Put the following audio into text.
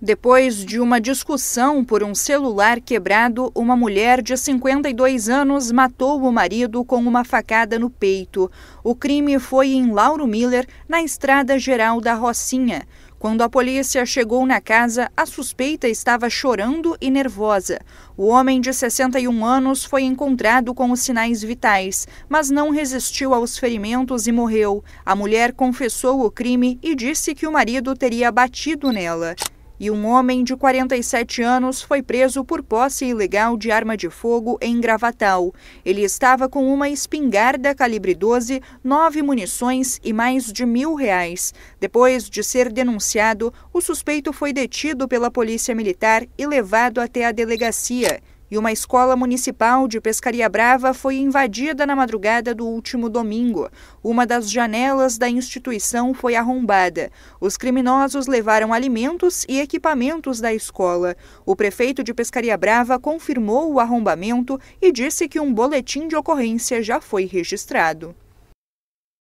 Depois de uma discussão por um celular quebrado, uma mulher de 52 anos matou o marido com uma facada no peito. O crime foi em Lauro Miller, na Estrada Geral da Rocinha. Quando a polícia chegou na casa, a suspeita estava chorando e nervosa. O homem de 61 anos foi encontrado com os sinais vitais, mas não resistiu aos ferimentos e morreu. A mulher confessou o crime e disse que o marido teria batido nela e um homem de 47 anos foi preso por posse ilegal de arma de fogo em Gravatal. Ele estava com uma espingarda calibre 12, nove munições e mais de mil reais. Depois de ser denunciado, o suspeito foi detido pela polícia militar e levado até a delegacia e uma escola municipal de Pescaria Brava foi invadida na madrugada do último domingo. Uma das janelas da instituição foi arrombada. Os criminosos levaram alimentos e equipamentos da escola. O prefeito de Pescaria Brava confirmou o arrombamento e disse que um boletim de ocorrência já foi registrado.